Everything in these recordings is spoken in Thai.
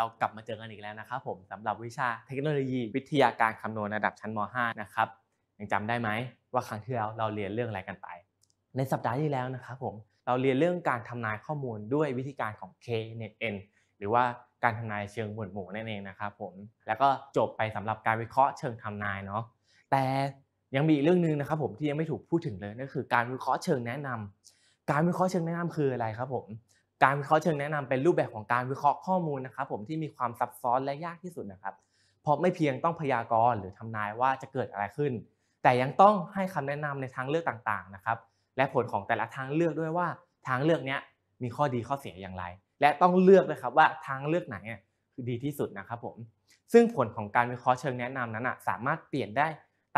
เรากลับมาเจอกันอีกแล้วนะครับผมสำหรับวิชาเทคโนโลยีวิทยาการคำนวณระดับชั้นม .5 นะครับยังจำได้ไหมว่าครั้งที่แล้วเราเรียนเรื่องอะไรกันไป ในสัปดาห์ที่แล้วนะครับผมเราเรียนเรื่องการทำนายข้อมูลด้วยวิธีการของ KNN หรือว่าการทำนายเชิงหมวดหมู่นั่นเองนะครับผมแล้วก็จบไปสำหรับการวิเคราะห์เชิงทำนายเนาะแต่ยังมีอีกเรื่องนึงนะครับผมที่ยังไม่ถูกพูดถึงเลยนั่นคือ การวิเคราะห์เชิงแนะนำ การวิเคราะห์เชิงแนะนำคืออะไรครับผมการวิเคราะห์เชิงแนะนำ เป็นรูปแบบของการวิเคราะห์ข้อมูลนะครับ ผมที่มีความซับซ้อนและยากที่สุดนะครับเพราะไม่เพียงต้องพยากรณ์หรือทำนายว่าจะเกิดอะไรขึ้น แต่ยังต้องให้คำแนะนำในทางเลือกต่างๆนะครับและผลของแต่ละทางเลือกด้วยว่าทางเลือกนี้มีข้อดีข้อเสียอย่างไร และต้องเลือกเลยครับว่าทางเลือกไหนคือดีที่สุดนะครับผมซึ่งผลของการวิเคราะห์เชิงแนะนำนั้นสามารถเปลี่ยนได้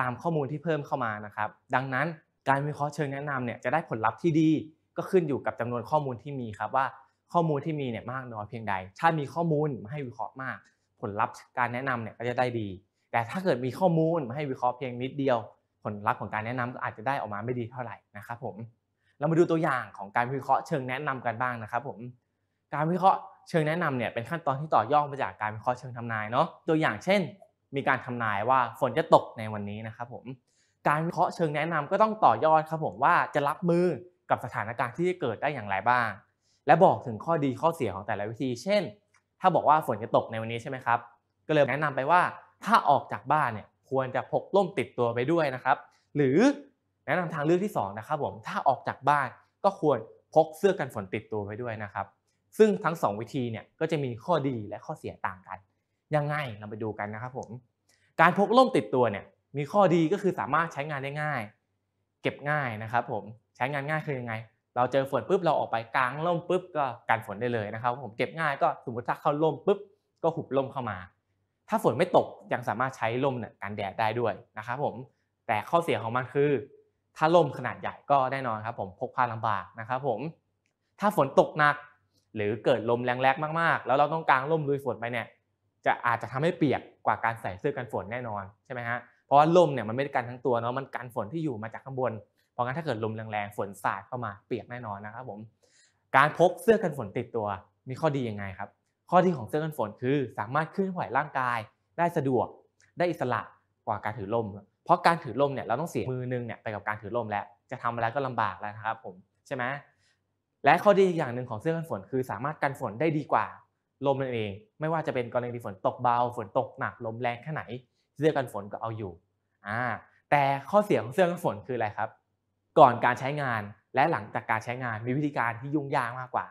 ตามข้อมูลที่เพิ่มเข้ามานะครับดังนั้นการวิเคราะห์เชิงแนะนำเนี่ยจะได้ผลลัพธ์ที่ดีก็ขึ้นอยู่กับจำนวนข้อมูลที่มีครับว่า ข้อมูลที่มีเนี่ยมากน้อยเพียงใดถ้ามีข้อมูลมาให้วิเคราะห์มาก ผลลัพธ์การแนะนำเนี่ยก็จะได้ดี แต่ถ้าเกิดมีข้อมูลมาให้วิเคราะห์เพียงนิดเดียว ผลลัพธ์ของการแนะนำก็อาจจะได้ออกมาไม่ดีเท่าไหร่นะครับผมเรามาดูตัวอย่างของการวิเคราะห์เชิงแนะนำกันบ้างนะครับผมการวิเคราะห์เชิงแนะนำเนี่ยเป็นขั้นตอนที่ต่อยอดมาจากการวิเคราะห์เชิงทำนายเนาะตัวอย่างเช่น มีการทำนายว่าฝนจะตกในวันนี้นะครับผมการวิเคราะห์เชิงแนะนำก็ต้องต่อยอดครับผมว่าจะรับมือกับสถานการณ์ที่เกิดได้อย่างไรบ้าง และบอกถึงข้อดีข้อเสียของแต่ละวิธี เช่น ถ้าบอกว่าฝนจะตกในวันนี้ใช่ไหมครับ ก็เลยแนะนำไปว่า ถ้าออกจากบ้านเนี่ย ควรจะพกล่มติดตัวไปด้วยนะครับ หรือแนะนำทางเลือกที่2นะครับผม ถ้าออกจากบ้านก็ควรพกเสื้อกันฝนติดตัวไปด้วยนะครับ ซึ่งทั้ง 2 วิธีเนี่ยก็จะมีข้อดีและข้อเสียต่างกัน ยังไงเราไปดูกันนะครับผม การพกล่มติดตัวเนี่ย มีข้อดีก็คือสามารถใช้งานได้ง่าย เก็บง่ายนะครับผมใช้งานง่ายคือยังไง เราเจอฝนปุ๊บเราออกไปกลางร่มปุ๊บก็กันฝนได้เลยนะครับ ผมเก็บง่ายก็สมมติถ้าเข้าร่มปุ๊บก็หุบร่มเข้ามา ถ้าฝนไม่ตกยังสามารถใช้ร่มเนี่ยกันแดดได้ด้วยนะครับผมแต่ข้อเสียของมันคือ ถ้าร่มขนาดใหญ่ก็แน่นอนครับผมพกพาลำบากนะครับผม ถ้าฝนตกหนักหรือเกิดลมแรงแรงมากๆ แล้วเราต้องกางร่มลุยฝนไปเนี่ยจะอาจจะทำให้เปียกกว่าการใส่เสื้อกันฝนแน่นอนใช่ไหมฮะเพราะว่าร่มเนี่ยมันไม่ได้กันทั้งตัวเนาะมันกันฝนที่อยู่มาจากข้างบนเพราะงั้นถ้าเกิดลมแรงๆ ฝนสาดเข้ามาเปียกแน่นอนนะครับ ผม การพกเสื้อกันฝนติดตัวมีข้อดียังไงครับ ข้อดีของเสื้อกันฝนคือสามารถเคลื่อนไหวร่างกาย ได้สะดวกได้อิสระกว่าการถือลม เพราะการถือลมเนี่ยเราต้องเสียมือนึงเนี่ยไปกับการถือลมแล้วจะทำอะไรก็ลำบากแล้วนะครับผมใช่ไหมและข้อดีอย่างหนึ่งของเสื้อกันฝนคือสามารถกันฝนได้ดีกว่าลมนั่นเอง ไม่ว่าจะเป็นกรณีฝนตกเบา ฝนตกหนัก ลมแรงแค่ไหนเสื้อกันฝนก็เอาอยู่อ่าแต่ข้อเสียของเสื้อกันฝนคืออะไรครับก่อนการใช้งานและหลังจากการใช้งานมีวิธีการที่ยุ่งยากมากกว่า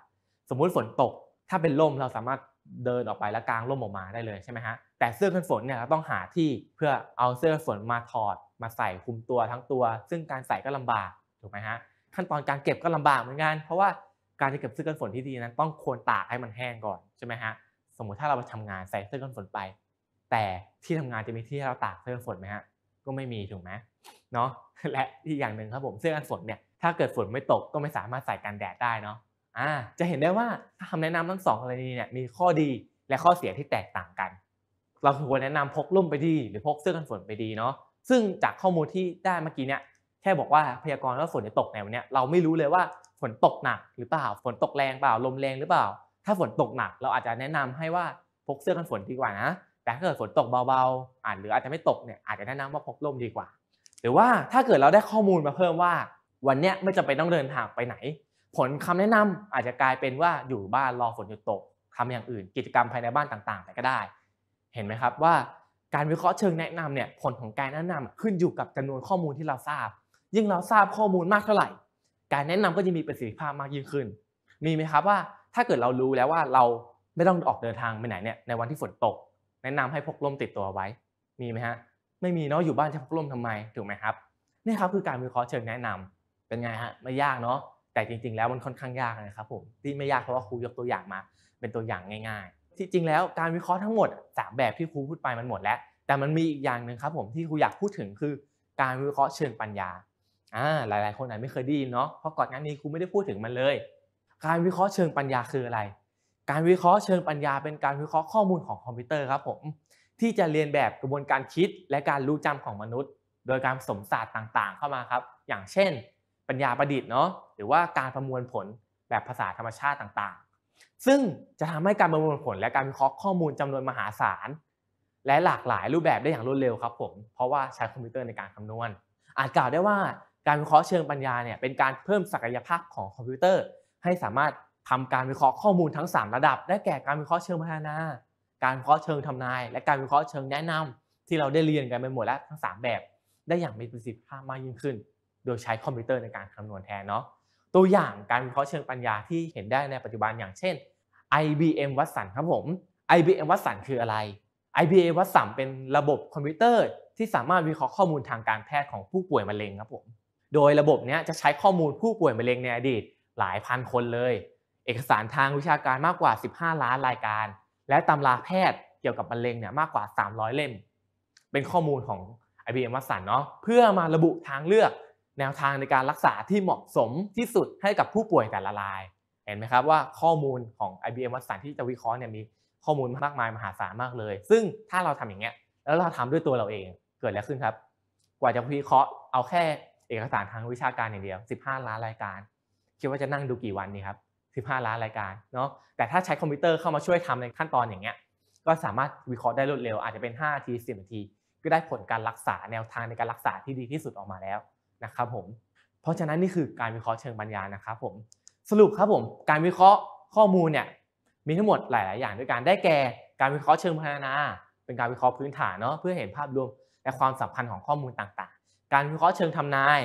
สมมุติฝนตกถ้าเป็นร่มเราสามารถเดินออกไปแล้วกางร่มออกมาได้เลยใช่ไหมฮะแต่เสื้อกันฝนเนี่ยเราต้องหาที่เพื่อเอาเสื้อกันฝนมาถอด มาใส่คุมตัวทั้งตัว ซึ่งการใส่ก็ลำบากถูกไหมฮะขั้นตอนการเก็บก็ลำบากเหมือนกันเพราะว่าการจะเก็บเสื้อกันฝนที่ดีนั้น ต้องควรตากให้มันแห้งก่อนใช่ไหมฮะสมมุติถ้าเราไปทำงานใส่เสื้อกันฝนไป แต่ที่ทำงานจะมีที่ให้เราตากเสื้อกันฝนไหมฮะก็ไม่มีถูกไหมเนาะและอีกอย่างหนึ่งครับผมเสื้อกันฝนเนี่ยถ้าเกิดฝนไม่ตกก็ไม่สามารถใส่กันแดดได้เนาะอ่าจะเห็นได้ว่าคำแนะนำทั้งสองกรณีเนี่ยมีข้อดีและข้อเสียที่แตกต่างกัน เราควรแนะนำพกร่มไปดีหรือพกเสื้อกันฝนไปดีเนาะซึ่งจากข้อมูลที่ได้เมื่อกี้เนี่ยแค่บอกว่าพยากรณ์ว่าฝนจะตกในวันนี้เราไม่รู้เลยว่าฝนตกหนัก หรือเปล่าฝนตกแรงเปล่าลมแรงหรือเปล่า ถ้าฝนตกหนักเราอาจจะแนะนำให้ว่าพกเสื้อกันฝนดีกว่านะแต่ถ้าเกิดฝนตกเบาๆอาจหรืออาจจะไม่ตกเนี่ยอาจจะแนะนำว่าพกร่มดีกว่าหรือว่าถ้าเกิดเราได้ข้อมูลมาเพิ่มว่า วันนี้ไม่จำเป็นต้องเดินทางไปไหน ผลคำแนะนำอาจจะกลายเป็นว่าอยู่บ้านรอฝนหยุดตกทำอย่างอื่น กิจกรรมภายในบ้านต่างๆไปก็ได้ เห็นไหมครับว่าการวิเคราะห์เชิงแนะนำเนี่ยผลของการแนะนำขึ้นอยู่กับจำนวนข้อมูลที่เราทราบยิ่งเราทราบข้อมูลมากเท่าไหร่ การแนะนำก็จะมีประสิทธิภาพมากยิ่งขึ้น มีไหมครับว่าถ้าเกิดเรารู้แล้วว่าเราไม่ต้องออกเดินทางไปไหนเนี่ยในวันที่ฝนตกแนะนำให้พกร่มติดตัวไว้มีไหมฮะไม่มีเนาะอยู่บ้านช้พัรลมทำไมถูกไหมครับนี่ครับ คือการวิเคราะห์เชิงแนะนำเป็นไงฮะไม่ยากเนาะแต่จริง ๆ แล้วมันค่อนข้างยากนะครับผมที่ไม่ยากเพราะว่าครูยกตัวอย่างมา เป็นตัวอย่างง่ายๆที่จริงแล้วการวิเคราะห์ทั้งหมดสามแบบที่ครูพูดไปมันหมดแล้ว แต่มันมีอีกอย่างหนึ่งครับผมที่ครูอยากพูดถึงคือการวิเคราะห์เชิงปัญญาอ่าหลาย ๆคนอาจไม่เคยได้ยินเนาะเพราะก่อนหน้านี้ครูไม่ได้พูดถึงมันเลยการวิเคราะห์เชิงปัญญาคืออะไร การวิเคราะห์เชิงปัญญาเป็นการวิเคราะห์ข้อมูลของคอมพิวเตอร์ครับ ผมที่จะเรียนแบบกระบวนการคิดและการรู้จำของมนุษย์ โดยการสมศาสตร์ต่างๆ เข้ามาครับ อย่างเช่น ปัญญาประดิษฐ์เนาะ หรือว่าการประมวลผลแบบภาษาธรรมชาติต่างๆ ซึ่งจะทำให้การประมวลผลและการวิเคราะห์ข้อมูลจำนวนมหาศาล และหลากหลายรูปแบบได้อย่างรวดเร็วครับผม เพราะว่าใช้คอมพิวเตอร์ในการคำนวณ อาจกล่าวได้ว่า การวิเคราะห์เชิงปัญญาเนี่ยเป็นการเพิ่มศักยภาพของคอมพิวเตอร์ ให้สามารถทำการวิเคราะห์ข้อมูลทั้ง 3 ระดับ ได้แก่การวิเคราะห์เชิงพัฒนาการวิเคราะห์เชิงทำนายและการวิเคราะห์เชิงแนะนำ ที่เราได้เรียนกันไปหมดแล้วทั้ง 3 แบบ ได้อย่างมีประสิทธิภาพมากยิ่งขึ้น โดยใช้คอมพิวเตอร์ในการคำนวณแทนเนาะตัวอย่างการวิเคราะห์เชิงปัญญาที่เห็นได้ในปัจจุบันอย่างเช่น IBM Watson ครับผม IBM Watson คืออะไร IBM Watson เป็นระบบคอมพิวเตอร์ที่สามารถวิเคราะห์ข้อมูลทางการแพทย์ของผู้ป่วยมะเร็งครับผมโดยระบบนี้จะใช้ข้อมูลผู้ป่วยมะเร็งในอดีตหลายพันคนเลย เอกสารทางวิชาการมากกว่า 15 ล้านรายการและตำราแพทย์เกี่ยวกับมะเร็งเนี่ยมากกว่า 300 เล่ม เป็นข้อมูลของ IBM Watson เนาะ เพื่อมาระบุทางเลือกแนวทางในการรักษาที่เหมาะสมที่สุดให้กับผู้ป่วยแต่ละราย เห็นไหมครับว่าข้อมูลของ IBM Watson ที่จะวิเคราะห์เนี่ยมีข้อมูลมากมายมหาศาลมากเลย ซึ่งถ้าเราทำอย่างเงี้ย แล้วเราทำด้วยตัวเราเอง เกิดอะไรขึ้นครับ กว่าจะวิเคราะห์เอาแค่เอกสารทางวิชาการอย่างเดียว 15 ล้านรายการ คิดว่าจะนั่งดูกี่วันนี่ครับ15 ล้านรายการเนาะแต่ถ้าใช้คอมพิวเตอร์เข้ามาช่วยทำในขั้นตอนอย่างเงี้ยก็สามารถวิเคราะห์ได้รวดเร็ว อาจจะเป็น5นาที10นาที ก็ได้ผลการรักษาแนวทางในการรักษาที่ดีที่สุดออกมาแล้วนะครับผมเพราะฉะนั้นนี่คือการวิเคราะห์เชิงปัญญานะครับผมสรุปครับผมการวิเคราะห์ข้อมูลเนี่ยมีทั้งหมดหลายๆอย่างด้วยกันได้แก่ การวิเคราะห์เชิงพัฒนา เป็นการวิเคราะห์พื้นฐานเนาะเพื่อเห็นภาพรวมและความสัมพันธ์ของข้อมูลต่างๆ การวิเคราะห์เชิงทำนาย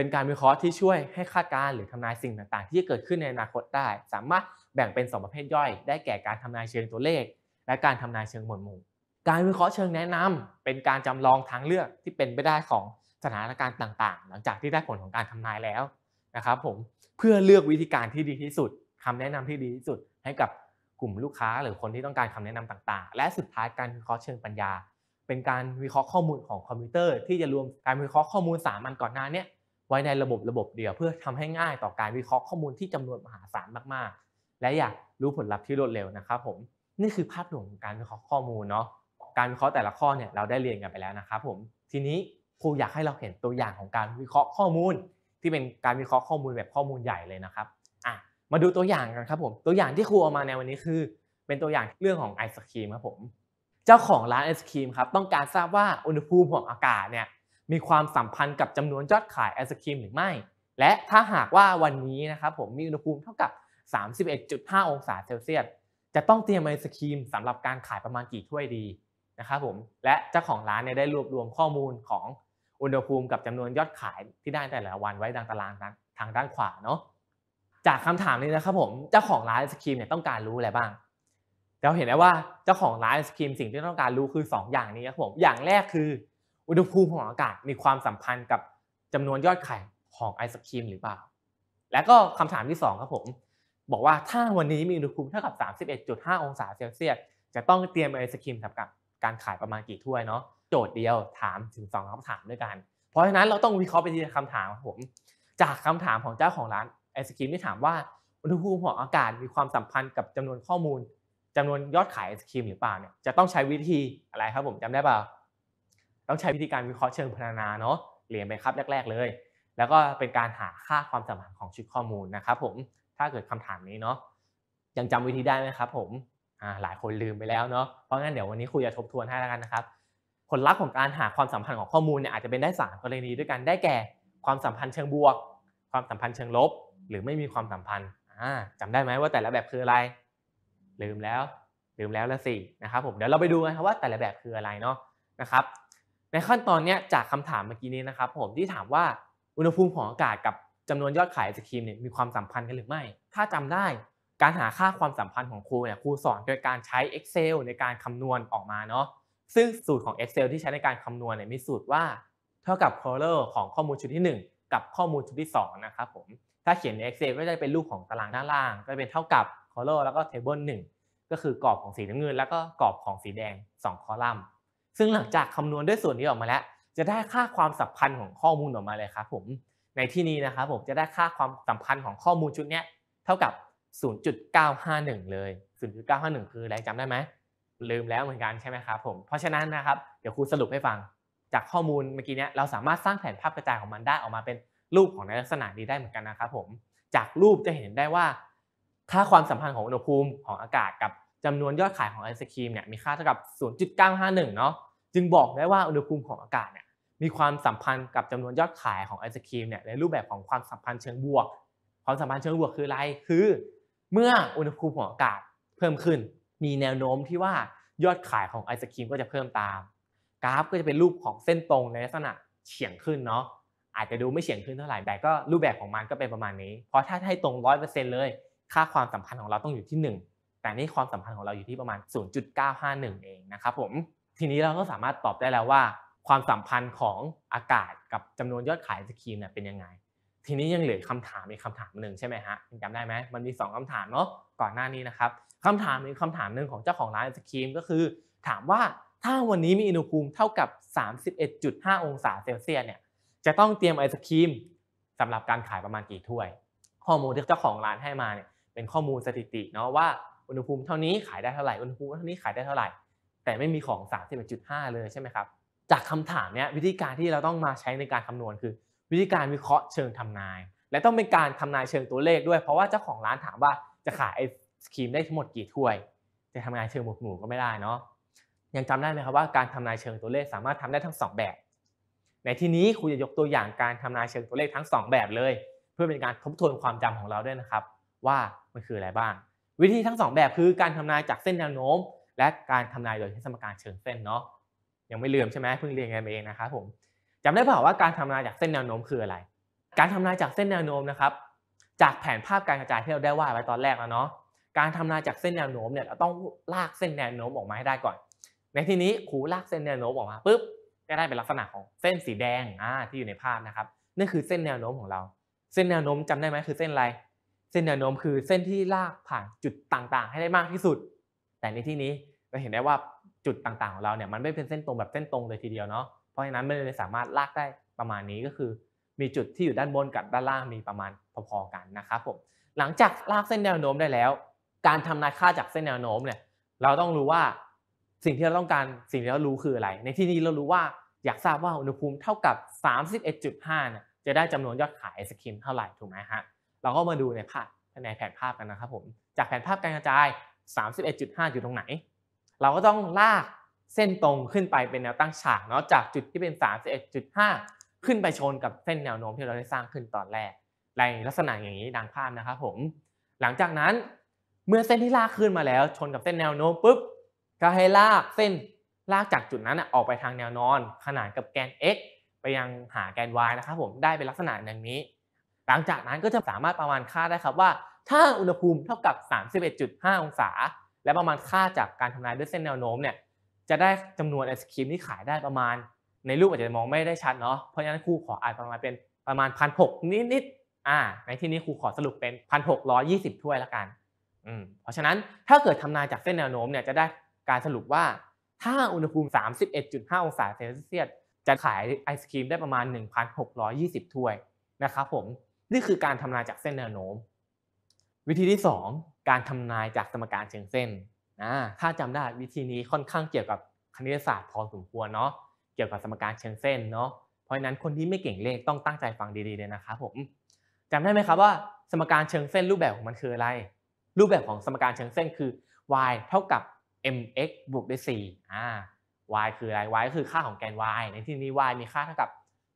เป็นการวิเคราะห์ที่ช่วยให้คาดการณ์หรือทำนายสิ่งต่างๆ ที่จะเกิดขึ้นในอนาคตได้ สามารถแบ่งเป็น2ประเภทย่อยได้แก่การทำนายเชิงตัวเลข และการทำนายเชิงหมวดหมู่การวิเคราะห์เชิงแนะนำเป็นการจำลองทางเลือกที่เป็นไปได้ของสถานการณ์ต่าง ๆ หลังจากที่ได้ผลของการทำนายแล้วนะครับผมเพื่อเลือกวิธีการที่ดีที่สุดคำแนะนำที่ดีที่สุด ให้กับกลุ่มลูกค้าหรือคนที่ต้องการคำแนะนำต่างๆ และสุดท้ายการวิเคราะห์เชิงปัญญา เป็นการวิเคราะห์ข้อมูลของคอมพิวเตอร์ที่จะรวมการวิเคราะห์ข้อมูลสามันก่อนหน้านี้ไว้ในระบบระบบเดียวเพื่อทำให้ง่ายต่อการวิเคราะห์ข้อมูลที่จำนวนมหาศาลมากๆ และอยากรู้ผลลัพธ์ที่รวดเร็วนะครับผมนี่คือภาพรวมของการวิเคราะห์ข้อมูลเนาะการวิเคราะห์แต่ละข้อเนี่ยเราได้เรียนกันไปแล้วนะครับผมทีนี้ครูอยากให้เราเห็นตัวอย่างของการวิเคราะห์ข้อมูลที่เป็นการวิเคราะห์ข้อมูลแบบข้อมูลใหญ่เลยนะครับอ่ะมาดูตัวอย่างกันครับผมตัวอย่างที่ครูเอามาในวันนี้คือ เป็นตัวอย่างเรื่องของไอศครีมครับผมเจ้าของร้านไอศครีมครับต้องการทราบว่าอุณหภูมิของอากาศเนี่ยมีความสัมพันธ์กับจำนวนยอดขายไอศครีมหรือไม่ และถ้าหากว่าวันนี้นะครับผมมีอุณหภูมิเท่ากับ 31.5 องศาเซลเซียส จะต้องเตรียมไอศครีมสำหรับการขายประมาณกี่ถ้วยดีนะครับผม และเจ้าของร้านเนี่ยได้รวบรวมข้อมูลของอุณหภูมิ กับจำนวนยอดขายที่ได้แต่ละวันไว้ดังตารางทางด้านขวาเนาะ จากคำถามนี้นะครับผมเจ้าของร้านไอศครีมเนี่ยต้องการรู้อะไรบ้าง เราเห็นได้ว่าเจ้าของร้านไอศครีมสิ่งที่ต้องการรู้คือ 2 อย่างนี้ครับผม อย่างแรกคืออุณหภูมิของอากาศมีความสัมพันธ์กับจำนวนยอดไข่ของไอศครีมหรือเปล่า และก็คำถามที่2ครับผมบอกว่าถ้าวันนี้มีอุณหภูมิเท่ากับ 31.5 องศาเซลเซียสจะต้องเตรียมไอศครีมสำหรับการขายประมาณกี่ถ้วยเนาะโจทย์เดียวถามถึง 2 คำถามด้วยกัน เพราะฉะนั้นเราต้องวิเคราะห์ไปที่ะคำถามครับผมจากคำถามของเจ้าของร้านไอศครีมที่ถามว่าอุณหภูมิของอากาศมีความสัมพันธ์กับจำนวนข้อมูลจำนวนยอดขายไอศครีมหรือเปล่าเนี่ยจะต้องใช้วิธีอะไรครับผมจำได้เปล่าต้องใช้วิธีการวิเคราะห์เชิงพรรณนาเนาะ เรียนไปครับแรก ๆ เลย แล้วก็เป็นการหาค่าความสัมพันธ์ของชุดข้อมูลนะครับผม ถ้าเกิดคำถามนี้เนาะ ยังจำวิธีได้ไหมครับ ผมหลายคนลืมไปแล้วเนาะ เพราะงั้นเดี๋ยววันนี้ครูจะทบทวนให้แล้วกันนะครับ ผลลัพธ์ของการหาความสัมพันธ์ของข้อมูลเนี่ยอาจจะเป็นได้3กรณีด้วยกัน ได้แก่ ความสัมพันธ์เชิงบวก ความสัมพันธ์เชิงลบ หรือไม่มีความสัมพันธ์จำได้ไหมว่าแต่ละแบบคืออะไร ลืมแล้ว ลืมแล้วละสินะครับผม เดี๋ยวเราไปดูกันครับว่าแต่ละแบบคืออะไรเนาะนะครับในขั้นตอนนี้จากคำถามเมื่อกี้นี้นะครับผมที่ถามว่าอุณหภูมิของอากาศกับจำนวนยอดขายไอศครีมเนี่ยมีความสัมพันธ์กันหรือไม่ ถ้าจำได้การหาค่าความสัมพันธ์ของครูเนี่ยครูสอนโดยการใช้ Excel ในการคำนวณออกมาเนาะ ซึ่งสูตรของ Excel ที่ใช้ในการคำนวณเนี่ยมีสูตรว่าเท่ากับ color ของข้อมูลชุดที่ 1 กับข้อมูลชุดที่2นะครับผม ถ้าเขียนใน Excel ก็จะเป็นรูปของตารางด้านล่าง ก็เป็นเท่ากับ color แล้วก็ table 1ก็คือกรอบของสีน้ำเงิน แล้วก็กรอบของสีแดง 2 คอลัมน์ซึ่งหลังจากคำนวณด้วยส่วนนี้ออกมาแล้ว จะได้ค่าความสัมพันธ์ของข้อมูลออกมาเลยครับผมในที่นี้นะครับผมจะได้ค่าความสัมพันธ์ของข้อมูลชุดนี้เท่ากับ 0.951 เลย 0.951 คืออะไรจำได้ไหมลืมแล้วเหมือนกันใช่ไหมครับผมเพราะฉะนั้นนะครับเดี๋ยวครูสรุปให้ฟัง จากข้อมูลเมื่อกี้นี้เราสามารถสร้างแผนภาพกระจายของมันได้ออกมาเป็นรูปของในลักษณะนี้ได้เหมือนกันนะครับผมจากรูปจะเห็นได้ว่า ค่าความสัมพันธ์ของอุณหภูมิของอากาศกับจำนวนยอดขายของไอศครีมเนี่ยมีค่าเท่ากับ 0.951 เนาะจึงบอกได้ว่าอุณหภูมิของอากาศเนี่ยมีความสัมพันธ์กับจำนวนยอดขายของไอศครีมเนี่ยในรูปแบบของความสัมพันธ์เชิงบวก ความสัมพันธ์เชิงบวกคืออะไรคือ เมื่ออุณหภูมิของอากาศเพิ่มขึ้น มีแนวโน้มที่ว่ายอดขายของไอศครีมก็จะเพิ่มตาม กราฟก็จะเป็นรูปของเส้นตรงในลักษณะเฉียงขึ้นเนาะอาจจะดูไม่เฉียงขึ้นเท่าไหร่แต่ก็รูปแบบของมันก็เป็นประมาณนี้ เพราะถ้าให้ตรงร้อยเปอร์เซ็นต์เลย ค่าความสัมพันธ์ของเราต้องอยู่ที่หนึ่งแต่นี่ความสัมพันธ์ของเราอยู่ที่ประมาณ 0.951 เองนะครับผมทีนี้เราก็สามารถตอบได้แล้วว่าความสัมพันธ์ของอากาศกับจำนวนยอดขายสกรีมเนี่ยเป็นยังไง ทีนี้ยังเหลือคำถามอีกคาถามหนึ่งใช่ไหมฮะจำได้ไหมมันมี2คำถามเนาะก่อนหน้านี้นะครับคำถามอีกคำถามหนึ่งของเจ้าของร้านสกรีมก็คือถามว่าถ้าวันนี้มีอุณหภูมิเท่ากับ 31.5 องศาเซลเซียสเนี่ยจะต้องเตรียมไอศครีมสำหรับการขายประมาณกี่ถ้วย ข้อมูลที่เจ้าของร้านให้มาเนี่ยเป็นข้อมูลสถิติเนาะว่าอุณหภูมิเท่านี้ขายได้เท่าไหร่อุณหภูมิเท่านี้ขายได้เท่าไหร่ แต่ไม่มีของ31.5เลยใช่ไหมครับจากคำถามเนี้ยวิธีการที่เราต้องมาใช้ในการคำนวณคือ วิธีการวิเคราะห์เชิงทำนายและต้องเป็นการทำนายเชิงตัวเลขด้วย เพราะว่าเจ้าของร้านถามว่าจะขายไอศครีมได้ทั้งหมดกี่ถ้วยจะทำนายเชิงบวกหมู่ก็ไม่ได้เนาะยังจำได้ไหมครับว่า การทำนายเชิงตัวเลขสามารถทำได้ทั้ง 2 แบบ ในที่นี้ครูจะยกตัวอย่างการทำนายเชิงตัวเลขทั้ง 2 แบบเลย เพื่อเป็นการทบทวนความจำของเราด้วยนะครับ ว่ามันคืออะไรบ้างวิธีทั้ง2แบบคือการทำนายจากเส้นแนวโน้มและการทำนายโดยใช้สมการเชิงเส้นเนาะยังไม่ลืมใช่ไหมเพิ่งเรียนกันเองนะครับผมจำได้เปล่าว่าการทำนายจากเส้นแนวโน้มคืออะไร การทำนายจากเส้นแนวโน้มนะครับจากแผนภาพการกระจายที่เราได้วาดไว้ตอนแรกแล้วเนาะการทำนายจากเส้นแนวโน้มเนี่ยเราต้องลากเส้นแนวโน้มออกมาให้ได้ก่อน ในที่นี้ครูลากเส้นแนวโน้มออกมาปุ๊บก็ได้เป็นลักษณะของเส้นสีแดงอ่าที่อยู่ในภาพนะครับนั่นคือเส้นแนวโน้มของเรา เส้นแนวโน้ม จำได้ไหมคือเส้นอะไรเส้นแนวโน้มคือเส้นที่ลากผ่านจุดต่างๆ ให้ได้มากที่สุด แต่ในที่นี้เราเห็นได้ว่าจุดต่างๆของเราเนี่ยมันไม่เป็นเส้นตรงแบบเส้นตรงเลยทีเดียวเนาะ เพราะฉะนั้นมันเลยสามารถลากได้ประมาณนี้ก็คือ มีจุดที่อยู่ด้านบนกับด้านล่างมีประมาณพอๆกันนะครับผม หลังจากลากเส้นแนวโน้มได้แล้ว การทำนายค่าจากเส้นแนวโน้มเนี่ยเราต้องรู้ว่าสิ่งที่เราต้องการสิ่งที่เรารู้คืออะไร ในที่นี้เรารู้ว่าอยากทราบว่าอุณหภูมิเท่ากับ 31.5เนี่ยจะได้จำนวนยอดขายไอศครีมเท่าไหร่ถูกไหมฮะเราก็มาดูในภาพในแผนภาพกันนะครับผมจากแผนภาพการกระจาย 31.5 อยู่ตรงไหน เราก็ต้องลากเส้นตรงขึ้นไปเป็นแนวตั้งฉากเนาะจากจุดที่เป็น 31.5 ขึ้นไปชนกับเส้นแนวโน้มที่เราได้สร้างขึ้นตอนแรกในลักษณะอย่างนี้ดังภาพนะครับผมหลังจากนั้นเมื่อเส้นที่ลากขึ้นมาแล้วชนกับเส้นแนวโน้มปุ๊บก็ให้ลากเส้นลากจากจุดนั้นออกไปทางแนวนอน ขนานกับแกน x ไปยังหาแกน y นะครับผมได้เป็นลักษณะอย่างนี้หลังจากนั้นก็จะสามารถประมาณค่าได้ครับว่าถ้าอุณหภูมิเท่ากับ 31.5 องศา และประมาณค่าจากการทำนายด้วยเส้นแนวโน้มเนี่ยจะได้จำนวนไอศครีมที่ขายได้ประมาณ ในรูปอาจจะมองไม่ได้ชัดเนาะเพราะฉะนั้นครูขออ่านประมาณเป็นประมาณพันหกนิดๆอ่าในที่นี้ครูขอสรุปเป็นพันหกร้อยี่สิบถ้วยละกันอืมเพราะฉะนั้นถ้าเกิดทำนายจากเส้นแนวโน้มเนี่ยจะได้การสรุปว่า ถ้าอุณหภูมิ 31.5 องศาเซลเซียสจะขายไอศครีมได้ประมาณ 1,620ถ้วยนะครับผมนี่คือการทำนายจากเส้นแนวโน้มวิธีที่ 2 การทำนายจากสมการเชิงเส้นนะถ้าจำได้วิธีนี้ค่อนข้างเกี่ยวกับคณิตศาสตร์พอสมควรเนาะเกี่ยวกับสมการเชิงเส้นเนาะเพราะฉะนั้นคนที่ไม่เก่งเลขต้องตั้งใจฟังดีๆเลยนะครับผมจำได้ไหมครับว่าสมการเชิงเส้นรูปแบบของมันคืออะไร รูปแบบของสมการเชิงเส้นคือ y เท่ากับ mx บวกด้วย4อ่า y คืออะไร y ก็คือค่าของแกน y ในที่นี้ y มีค่าเท่ากับ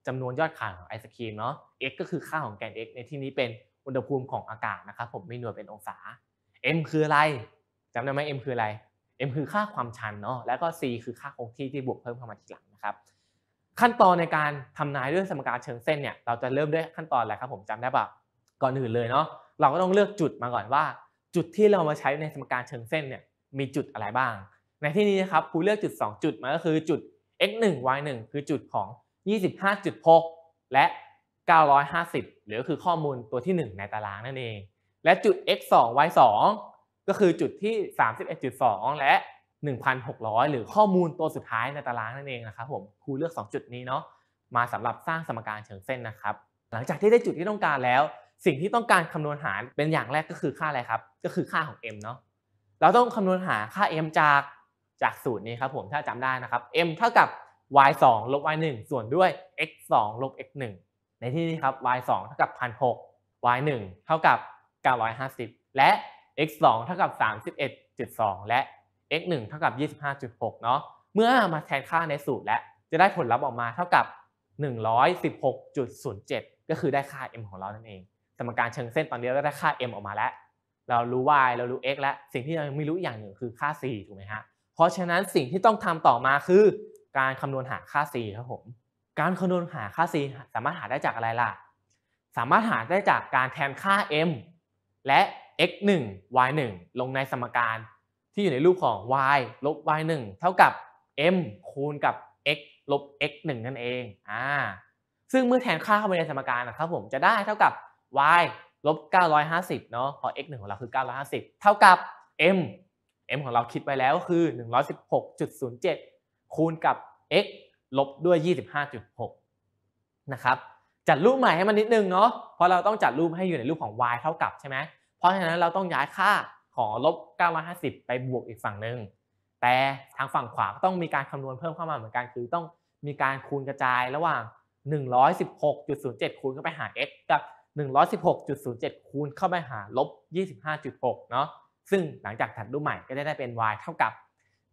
จำนวนยอดขายของไอศครีมเนาะ x ก็คือค่าของแกน x ในที่นี้เป็นอุณหภูมิของอากาศนะครับผมมีหน่วยเป็นองศา m คืออะไรจำได้ไหม m คืออะไร m คือค่าความชันเนาะแล้วก็ c คือค่าคงที่ที่บวกเพิ่มเข้ามาทีหลังนะครับขั้นตอนในการทำนายด้วยสมการเชิงเส้นเนี่ยเราจะเริ่มด้วยขั้นตอนอะไรครับผมจำได้ปะก่อนอื่นเลยเนาะเราก็ต้องเลือกจุดมาก่อนว่า จุดที่เรามาใช้ในสมการเชิงเส้นเนี่ยมีจุดอะไรบ้าง ในที่นี้นะครับครูเลือกจุด 2 จุดมาก็คือจุด x 1 y 1คือจุดของ25.6และ 950 หรือคือข้อมูลตัวที่ 1 ในตารางนั่นเอง และจุด x 2 y 2ก็คือจุดที่31.2และ 1,600 หรือข้อมูลตัวสุดท้ายในตารางนั่นเองนะครับผมครูเลือก2จุดนี้เนาะมาสำหรับสร้างสมการเชิงเส้นนะครับหลังจากที่ได้จุดที่ต้องการแล้ว สิ่งที่ต้องการคำนวณหารเป็นอย่างแรกก็คือค่าอะไรครับ ก็คือค่าของ m เนาะเราต้องคำนวณหาค่า m จากจากสูตรนี้ครับผมถ้าจำได้นะครับ m เท่ากับ y 2ลบ y 1ส่วนด้วย x 2ลบ x 1ในที่นี้ครับ y 2เท่ากับ1,600 y 1เท่ากับ950 และ x 2เท่ากับ31.2และ x 1เท่ากับ 25.6เนาะ เมื่อมาแทนค่าในสูตรแล้ว จะได้ผลลัพธ์ออกมาเท่ากับ 116.07 ก็คือได้ค่า m ของเรานั่นเอง สมการเชิงเส้นตอนนี้เราได้ค่า m ออกมาแล้ว เรารู้ y เรารู้ x แล้ว สิ่งที่เราไม่รู้อย่างหนึ่งคือค่า c ถูกไหมฮะ เพราะฉะนั้นสิ่งที่ต้องทำต่อมาคือการคำนวณหาค่า c ครับผม การคำนวณหาค่า c สามารถหาได้จากอะไรล่ะ สามารถหาได้จากการแทนค่า m และ x 1 y 1ลงในสมการที่อยู่ในรูปของ y ลบ y 1เท่ากับ m คูณกับ x ลบ x 1นั่นเองอ่าซึ่งเมื่อแทนค่าเข้าไปในสมการนะครับผม จะได้เท่ากับ y ลบ 950 เนาะเพราะ x 1ของเราคือ 950 เท่ากับ m m ของเราคิดไปแล้วคือ 116.07คูณกับ x ลบด้วย 25.6นะครับจัดรูปใหม่ให้มันนิดนึงเนาะเพราะเราต้องจัดรูปให้อยู่ในรูปของ y เท่ากับใช่ไหมเพราะฉะนั้นเราต้องย้ายค่าของลบ950ไปบวกอีกฝั่งหนึ่ง แต่ทางฝั่งขวาก็ต้องมีการคำนวณเพิ่มเข้ามาเหมือนกันคือต้องมีการคูณกระจายระหว่าง 116.07 คูณเข้าไปหา x กับ 116.07 คูณเข้าไปหาลบ 25.6เนาะซึ่งหลังจากถัดรูปใหม่ก็จะได้เป็น y เท่ากับ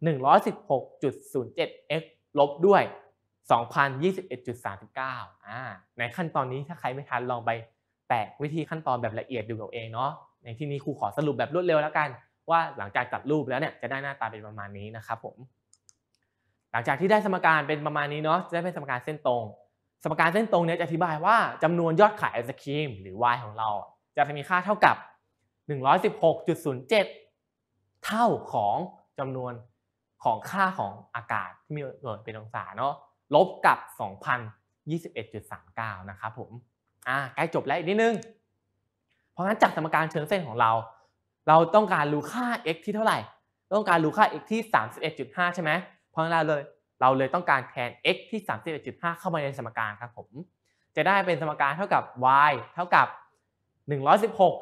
116.07x ลบด้วย2,021.39อ่าในขั้นตอนนี้ถ้าใครไม่ทันลองไปแตะวิธีขั้นตอนแบบละเอียดดูเอาเองเนาะในที่นี้ครูขอสรุปแบบรวดเร็วแล้วกัน ว่าหลังจากตัดรูปแล้วเนี่ยจะได้หน้าตาเป็นประมาณนี้นะครับผมหลังจากที่ได้สมการเป็นประมาณนี้เนาะจะได้เป็นสมการเส้นตรง สมการเส้นตรงเนี่ยจะอธิบายว่าจำนวนยอดขายไอศครีมหรือ y ของเราจะมีค่าเท่ากับ 116.07 เท่าของจำนวนของค่าของอากาศที่มีหน่วยเป็นองศาเนาะลบกับ2021.39นะครับผมอ่าใกล้จบแล้วอีกนิดนึงเพราะงั้นจากสมการเชิงเส้นของเรา เราต้องการรู้ค่า x ที่เท่าไหร่ต้องการรู้ค่า x ที่ 31.5ใช่ไหมเพราะงั้นเราเลยเราเลยต้องการแทน x ที่ 31.5 เข้ามาในสมการครับผมจะได้เป็นสมการเท่ากับ y เท่ากับ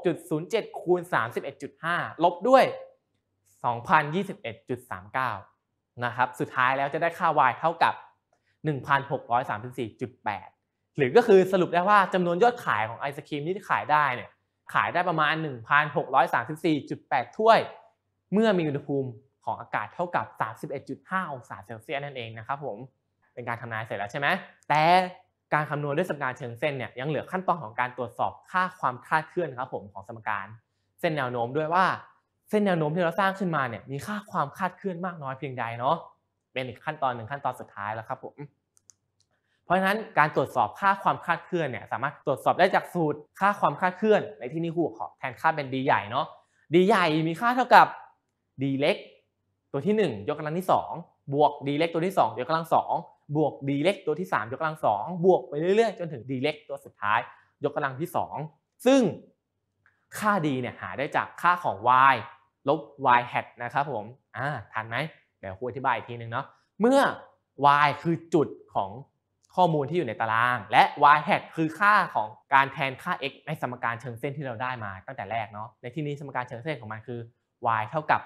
116.07คูณ31.5 ลบด้วย 2021.39นะครับสุดท้ายแล้วจะได้ค่า y เท่ากับ 1,634.8 หรือก็คือสรุปได้ว่าจำนวนยอดขายของไอศครีมที่ขายได้เนี่ย ขายได้ประมาณ 1,634.8 ถ้วย เมื่อมีอุณหภูมิของอากาศเท่ากับ 31.5 องศาเซลเซียสนั่นเองนะครับผม เป็นการทำนายเสร็จแล้วใช่ไหม แต่การคำนวณด้วยสมการเชิงเส้นเนี่ยยังเหลือขั้นตอนของการตรวจสอบค่าความคลาดเคลื่อนครับผมของสมการเส้นแนวโน้มด้วยว่าเส้นแนวโน้มที่เราสร้างขึ้นมาเนี่ยมีค่าความคาดเคลื่อนมากน้อยเพียงใดเนาะเป็นอีกขั้นตอนหนึ่งขั้นตอนสุดท้ายแล้วครับผมเพราะฉะนั้นการตรวจสอบค่าความคาดเคลื่อนเนี่ยสามารถตรวจสอบได้จากสูตรค่าความคาดเคลื่อนในที่นี้คัวขอแทนค่าเป็นดีใหญ่เนาะดีใหญ่มีค่าเท่ากับดีเล็กตัวที่ 1 ยกกำลังที่2บวกดีเล็กตัวที่2ยกกำลัง2บวกดีเล็กตัวที่ 3 ยกกำลัง2บวกไปเรื่อยๆจนถึงดีเล็กตัวสุดท้าย ยกกำลังที่ 2 ซึ่งค่าดีเนี่ยหาได้จากค่าของ y ลบ y hat นะครับผม อ่า ทันไหม เดี๋ยวครูอธิบายอีกทีนึงเนาะ เมื่อ y คือจุดของข้อมูลที่อยู่ในตาราง และ y hat คือค่าของการแทนค่า x ในสมการเชิงเส้นที่เราได้มาตั้งแต่แรก เนาะ ในที่นี้สมการเชิงเส้นของมันคือ y เท่ากับ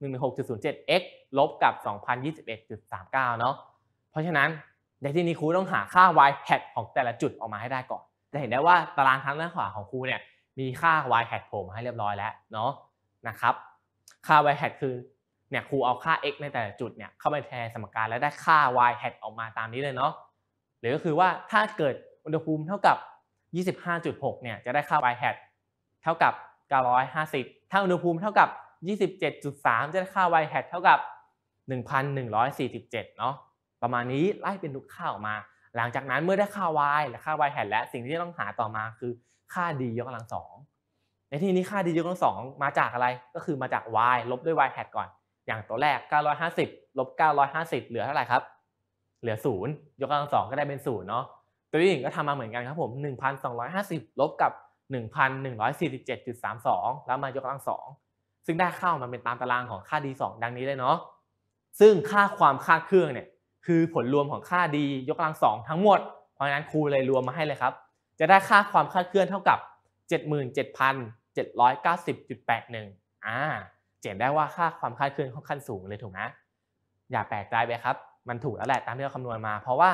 1 6 0 7 x ลบกับ2021.39เนาะ เพราะฉะนั้นในที่นี้ครูต้องหาค่า y hat ของแต่ละจุดออกมาให้ได้ก่อน จะเห็นได้ว่าตารางทั้งด้านขวาของครูเนี่ย มีค่า y hat โผล่มาให้เรียบร้อยแล้ว เนาะ นะครับค่า y hat คือเนี่ยครูเอาค่า x ในแต่ละจุดเนี่ยเข้าไปแทนสมการแล้วได้ค่า y hat ออกมาตามนี้เลยเนาะหรือก็คือว่าถ้าเกิดอุณหภูมิเท่ากับ 25.6เนี่ยจะได้ค่า y hat เท่ากับ 950 ถ้าอุณหภูมิเท่ากับ 27.3 จะได้ค่า y hat เท่ากับ 1,147เนาะประมาณนี้ไล่เป็นทุกค่าออกมา หลังจากนั้นเมื่อได้ค่า y และค่า y hat และสิ่งที่ต้องหาต่อมาคือค่า d ยกกำลังสองในที่นี้ค่าดีจิตอลสองมาจากอะไรก็คือมาจาก y ลบด้วย y แฮทก่อน อย่างตัวแรก 950ลบ950 เหลือเท่าไหร่ครับ เหลือ 0 ยกกำลังสองก็ได้เป็น0เนาะตัวที่หนงก็ทำมาเหมือนกันครับผม1,250ลบกับ 1,147.32 แล้วมายกกำลังสองซึ่งได้เข้ามาเป็นตามตารางของค่า d 2 ดังนี้เลยเนาะซึ่งค่าความคาดเครื่องเนี่ยคือผลรวมของค่า d ยกกำลังสองทั้งหมด เพราะฉะนั้นครูเลยรวมมาให้เลยครับ จะได้ค่าความคาดเคลื่อนเท่ากับ77,000 790.81อ่า เจ็นได้ว่าค่าความคาดเคลื่อนค่อนข้างสูงเลยถูกนะ อย่าแปลกใจไปครับ มันถูกแล้วแหละตามที่เราคำนวณมา เพราะว่า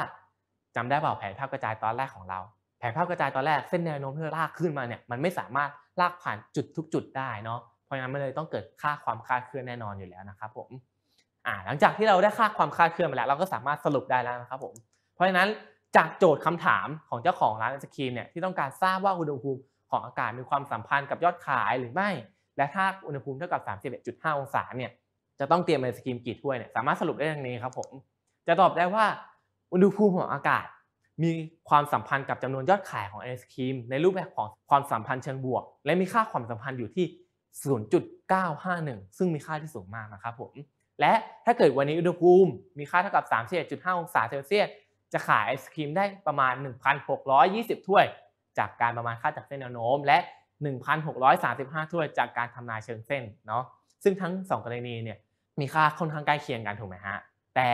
จำได้เปล่าแผนภาพกระจายตอนแรกของเรา แผนภาพกระจายตอนแรกเส้นแนวโน้มที่เราลากขึ้นมาเนี่ยมันไม่สามารถลากผ่านจุดทุกจุดได้เนาะ เพราะงั้นมันเลยต้องเกิดค่าความคาดเคลื่อนแน่นอนอยู่แล้วนะครับผม อ่า หลังจากที่เราได้ค่าความคาดเคลื่อนมาแล้วเราก็สามารถสรุปได้แล้วนะครับผม เพราะฉะนั้นจากโจทย์คำถามของเจ้าของร้านไอศครีมเนี่ยที่ต้องการทราบว่าอุณหภูมิของอากาศมีความสัมพันธ์กับยอดขายหรือไม่ และถ้าอุณหภูมิเท่ากับ31.5องศาเนี่ยจะต้องเตรียมไอศครีมกี่ถ้วยเนี่ยสามารถสรุปได้ดังนี้ครับผมจะตอบได้ว่าอุณหภูมิของอากาศ มีความสัมพันธ์กับจำนวนยอดขายของไอศครีมในรูปแบบของความสัมพันธ์เชิงบวก และมีค่าความสัมพันธ์อยู่ที่ 0.951 ซึ่งมีค่าที่สูงมากนะครับผมและถ้าเกิดวันนี้อุณหภูมิมีค่าเท่ากับ31.5องศาเซลเซียสจะขายไอศครีมได้ประมาณ 1,620 ถ้วยจากการประมาณค่าจากเส้นแนวโน้มและ 1,635ถ้วยจากการทำนายเชิงเส้นเนาะ ซึ่งทั้ง 2 กรณีเนี่ยมีค่าค่อนข้างใกล้เคียงกันถูกไหมฮะ แต่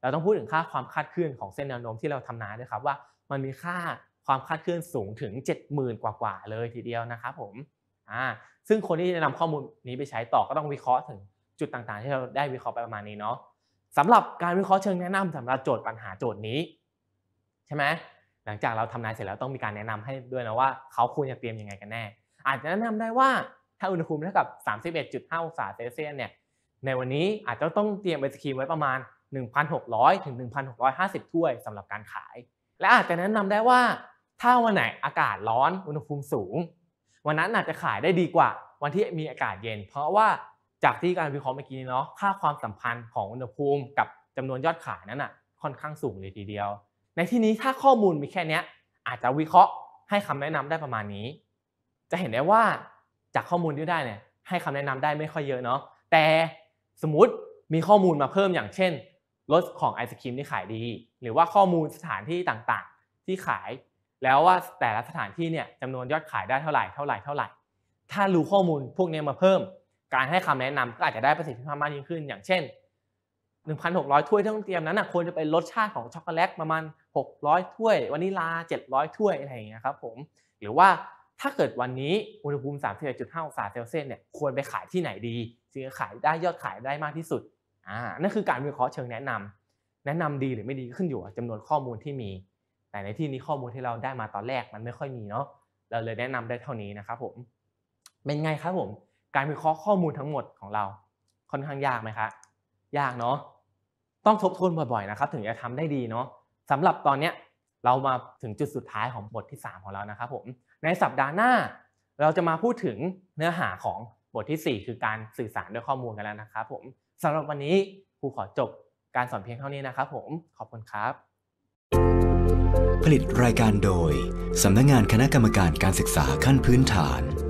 เราต้องพูดถึงค่าความคาดเคลื่อนของเส้นแนวโน้มที่เราทำนายด้วยครับ ว่ามันมีค่าความคาดเคลื่อนสูงถึง 70,000 กว่ากว่าเลยทีเดียวนะครับผม อ่า ซึ่งคนที่จะนำข้อมูลนี้ไปใช้ต่อก็ต้องวิเคราะห์ถึงจุดต่าง ๆ ที่เราได้วิเคราะห์ไปประมาณนี้เนาะสำหรับการวิเคราะห์เชิงแนะนำ สำหรับโจทย์ปัญหาโจทย์นี้ ใช่ไหมหลังจากเราทำนายเสร็จแล้วต้องมีการแนะนำให้ด้วยนะว่า เขาควรจะเตรียมยังไงกันแน่อาจจะแนะนำได้ว่าถ้าอุณหภูมิเท่ากับ 31.5 องศาเซลเซียสเนี่ยในวันนี้อาจจะต้องเตรียมไอศครีมไว้ประมาณ 1,600 ถึง 1,650 ถ้วยสำหรับการขาย และอาจจะแนะนำได้ว่าถ้าวันไหนอากาศร้อนอุณหภูมิสูง วันนั้นอาจจะขายได้ดีกว่าวันที่มีอากาศเย็น เพราะว่าจากที่การวิเคราะห์เมื่อกี้เนาะค่าความสัมพันธ์ของอุณหภูมิกับจำนวนยอดขายนั้นอ่ะค่อนข้างสูงเลยทีเดียวในที่นี้ถ้าข้อมูลมีแค่นี้อาจจะวิเคราะห์ให้คำแนะนำได้ประมาณนี้ จะเห็นได้ว่าจากข้อมูลที่ได้เนี่ยให้คำแนะนำได้ไม่ค่อยเยอะเนาะแต่สมมติมีข้อมูลมาเพิ่มอย่างเช่นรถของไอศครีมที่ขายดี หรือว่าข้อมูลสถานที่ต่างๆ ที่ขาย แล้วว่าแต่ละสถานที่เนี่ยจำนวนยอดขายได้เท่าไหร่เท่าไหร่เท่าไหร่ถ้ารู้ข้อมูลพวกนี้มาเพิ่ม การให้คำแนะนำก็อาจจะได้ประสิทธิภาพมากยิ่งขึ้น อย่างเช่น 1,600ถ้วยที่ต้องเตรียมนั้นนะควรจะเป็นรสชาติของช็อกโกแลตประมาณ600ถ้วยวานิลา700ถ้วยอะไรอย่างเงี้ยครับผมหรือว่าถ้าเกิดวันนี้ อุณหภูมิ31.5องศาเซลเซียสเนี่ยควรไปขายที่ไหนดีจึงจะขายได้ยอดขายได้มากที่สุดอ่านั่นคือการวิเคราะห์เชิงแนะนำ แนะนำดีหรือไม่ดีขึ้นอยู่กับจำนวนข้อมูลที่มี แต่ในที่นี้ข้อมูลที่เราได้มาตอนแรกมันไม่ค่อยมีเนาะเราเลยแนะนำได้เท่านี้นะครับผม เป็นไงครับผม การวิเคราะห์ข้อมูลทั้งหมดของเราค่อนข้างยากไหมครับยากเนาะต้องทบทวนบ่อยๆนะครับถึงจะทำได้ดีเนาะสำหรับตอนนี้เรามาถึงจุดสุดท้ายของบทที่ 3 ของเรานะครับผมในสัปดาห์หน้า เราจะมาพูดถึงเนื้อหาของบทที่ 4 คือการสื่อสารด้วยข้อมูลกันแล้วนะครับผมสำหรับวันนี้ครูขอจบการสอนเพียงเท่านี้นะครับผมขอบคุณครับ ผลิตรายการโดยสำนักงงานคณะกรรมการการศึกษาขั้นพื้นฐาน